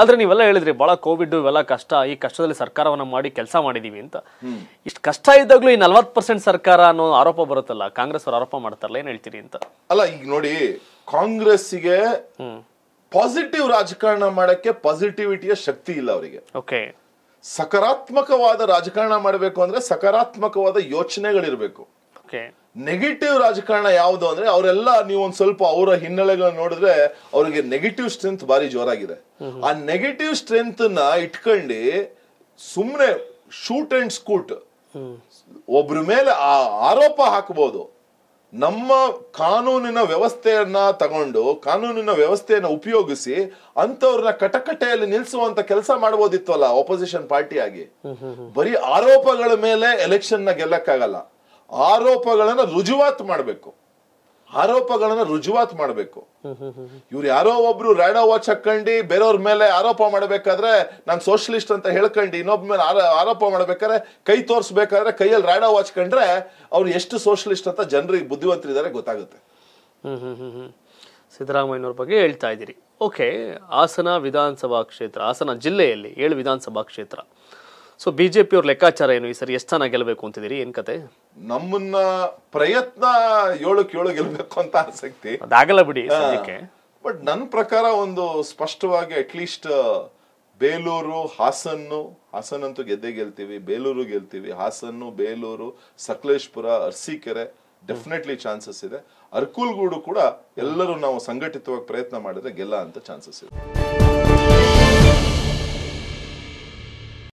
ಆದ್ರೆ ನೀವೆಲ್ಲ ಹೇಳಿದ್ರಿ ಬಹಳ ಕೋವಿಡ್ ಇವೆಲ್ಲ ಕಷ್ಟ ಈ ಕಷ್ಟದಲ್ಲಿ ಸರ್ಕಾರವನ್ನ ಮಾಡಿ ಕೆಲಸ ಮಾಡಿದೀವಿ ಅಂತ ಇಷ್ಟು ಕಷ್ಟ ಇದ್ದಾಗಲೂ ಈ ನಲ್ವತ್ ಪರ್ಸೆಂಟ್ ಸರ್ಕಾರ ಅನ್ನೋ ಆರೋಪ ಬರುತ್ತಲ್ಲ ಕಾಂಗ್ರೆಸ್ ಅವರು ಆರೋಪ ಮಾಡ್ತಾರಲ್ಲ ಏನ್ ಹೇಳ್ತೀರಿ ಅಂತ ಅಲ್ಲ ಈಗ ನೋಡಿ ಕಾಂಗ್ರೆಸ್ಸಿಗೆ ಪಾಸಿಟಿವ್ ರಾಜಕಾರಣ ಮಾಡಕ್ಕೆ ಪಾಸಿಟಿವಿಟಿಯ ಶಕ್ತಿ ಇಲ್ಲ ಅವರಿಗೆ ಓಕೆ ಸಕಾರಾತ್ಮಕವಾದ ರಾಜಕಾರಣ ಮಾಡಬೇಕು ಅಂದ್ರೆ ಸಕಾರಾತ್ಮಕವಾದ ಯೋಚನೆಗಳಿರಬೇಕು ಓಕೆ ನೆಗೆಟಿವ್ ರಾಜಕಾರಣ ಯಾವುದು ಅಂದ್ರೆ ಅವರೆಲ್ಲ ನೀವು ಒಂದು ಸ್ವಲ್ಪ ಅವರ ಹಿನ್ನೆಲೆಗಳನ್ನ ನೋಡಿದ್ರೆ ಅವರಿಗೆ ನೆಗೆಟಿವ್ ಸ್ಟ್ರೆಂತ್ ಭಾರಿ ಜೋರಾಗಿದೆ ಆ ನೆಗೆಟಿವ್ ಸ್ಟ್ರೆಂತ್ ನ ಇಟ್ಕೊಂಡು ಸುಮ್ಮನೆ ಶೂಟ್ ಅಂಡ್ ಸ್ಕೂಟ್ ಒಬ್ರ ಮೇಲೆ ಆ ಆರೋಪ ಹಾಕಬಹುದು ನಮ್ಮ ಕಾನೂನಿನ ವ್ಯವಸ್ಥೆಯನ್ನ ತಗೊಂಡು ಕಾನೂನಿನ ವ್ಯವಸ್ಥೆಯನ್ನ ಉಪಯೋಗಿಸಿ ಅಂತವ್ರನ್ನ ಕಟಕಟೆಯಲ್ಲಿ ನಿಲ್ಸುವಂತ ಕೆಲಸ ಮಾಡಬಹುದಿತ್ತಲ್ಲ ಆಪೋಸಿಷನ್ ಪಾರ್ಟಿಯಾಗಿ ಬರೀ ಆರೋಪಗಳ ಮೇಲೆ ಎಲೆಕ್ಷನ್ ನ ಗೆಲ್ಲಕ್ಕಾಗಲ್ಲ ಆರೋಪಗಳನ್ನ ರುಜುವಾತ್ ಮಾಡಬೇಕು ಆರೋಪಗಳನ್ನ ರುಜುವಾತ್ ಮಾಡಬೇಕು ಇವ್ರು ಯಾರೋ ಒಬ್ರು ರೈಡೋ ವಾಚ್ ಹಾಕೊಂಡು ಬೇರೆಯವ್ರ ಮೇಲೆ ಆರೋಪ ಮಾಡಬೇಕಾದ್ರೆ ನಾನು ಸೋಷಲಿಸ್ಟ್ ಅಂತ ಹೇಳ್ಕೊಂಡು ಇನ್ನೊಬ್ಬ ಮೇಲೆ ಆರೋಪ ಮಾಡ್ಬೇಕಾದ್ರೆ ಕೈ ತೋರಿಸ್ಬೇಕಾದ್ರೆ ಕೈಯಲ್ಲಿ ರೈಡೋ ವಾಚ್ ಕಂಡ್ರೆ ಅವ್ರು ಎಷ್ಟು ಸೋಷಲಿಸ್ಟ್ ಅಂತ ಜನರಿಗೆ ಬುದ್ಧಿವಂತರಿದ್ದಾರೆ ಗೊತ್ತಾಗುತ್ತೆ ಸಿದ್ದರಾಮಯ್ಯನವ್ರ ಬಗ್ಗೆ ಹೇಳ್ತಾ ಇದ್ದೀರಿ ಓಕೆ ಹಾಸನ ವಿಧಾನಸಭಾ ಕ್ಷೇತ್ರ ಹಾಸನ ಜಿಲ್ಲೆಯಲ್ಲಿ ಏಳು ವಿಧಾನಸಭಾ ಕ್ಷೇತ್ರ ಸೊ ಬಿಜೆಪಿಯವ್ರ ಲೆಕ್ಕಾಚಾರ ಏನು ಈ ಸರಿ ಎಷ್ಟು ಜನ ಗೆಲ್ಲಬೇಕು ಅಂತಿದ್ದೀರಿ ಏನ್ ಕತೆ ನಮ್ಮನ್ನ ಪ್ರಯತ್ನ ಏಳಕ್ಕೆ ಏಳು ಗೆಲ್ಲಬೇಕು ಅಂತ ಆಸಕ್ತಿ ಅದಾಗಲ್ಲ ಬಿಡಿ ಬಟ್ ನನ್ನ ಪ್ರಕಾರ ಒಂದು ಸ್ಪಷ್ಟವಾಗಿ ಅಟ್ಲೀಸ್ಟ್ ಬೇಲೂರು ಹಾಸನ್ನು ಹಾಸನ್ ಅಂತೂ ಗೆದ್ದೆ ಗೆಲ್ತೀವಿ ಬೇಲೂರು ಗೆಲ್ತೀವಿ ಹಾಸನ್ನು ಬೇಲೂರು ಸಕಲೇಶ್ಪುರ ಅರ್ಸೀಕೆರೆ ಡೆಫಿನೆಟ್ಲಿ ಚಾನ್ಸಸ್ ಇದೆ ಅರ್ಕುಲ್ಗೂಡು ಕೂಡ ಎಲ್ಲರೂ ನಾವು ಸಂಘಟಿತವಾಗಿ ಪ್ರಯತ್ನ ಮಾಡಿದ್ರೆ ಗೆಲ್ಲ ಅಂತ ಚಾನ್ಸಸ್ ಇದೆ